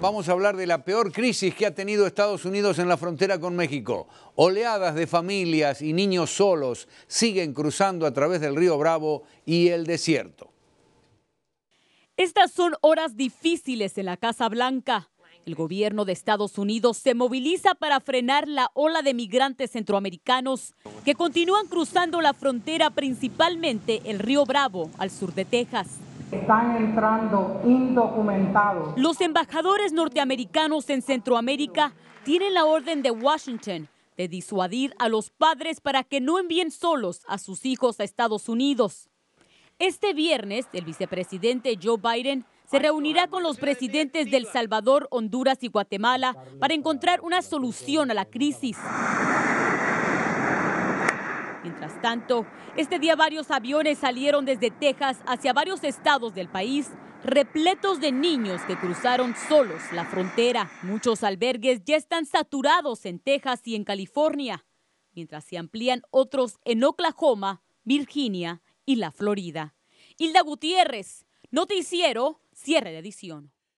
Vamos a hablar de la peor crisis que ha tenido Estados Unidos en la frontera con México. Oleadas de familias y niños solos siguen cruzando a través del río Bravo y el desierto. Estas son horas difíciles en la Casa Blanca. El gobierno de Estados Unidos se moviliza para frenar la ola de migrantes centroamericanos que continúan cruzando la frontera principalmente el río Bravo al sur de Texas. Están entrando indocumentados. Los embajadores norteamericanos en Centroamérica tienen la orden de Washington de disuadir a los padres para que no envíen solos a sus hijos a Estados Unidos. Este viernes, el vicepresidente Joe Biden se reunirá con los presidentes de El Salvador, Honduras y Guatemala para encontrar una solución a la crisis tanto, este día varios aviones salieron desde Texas hacia varios estados del país repletos de niños que cruzaron solos la frontera. Muchos albergues ya están saturados en Texas y en California, mientras se amplían otros en Oklahoma, Virginia y la Florida. Hilda Gutiérrez, noticiero, cierre de edición.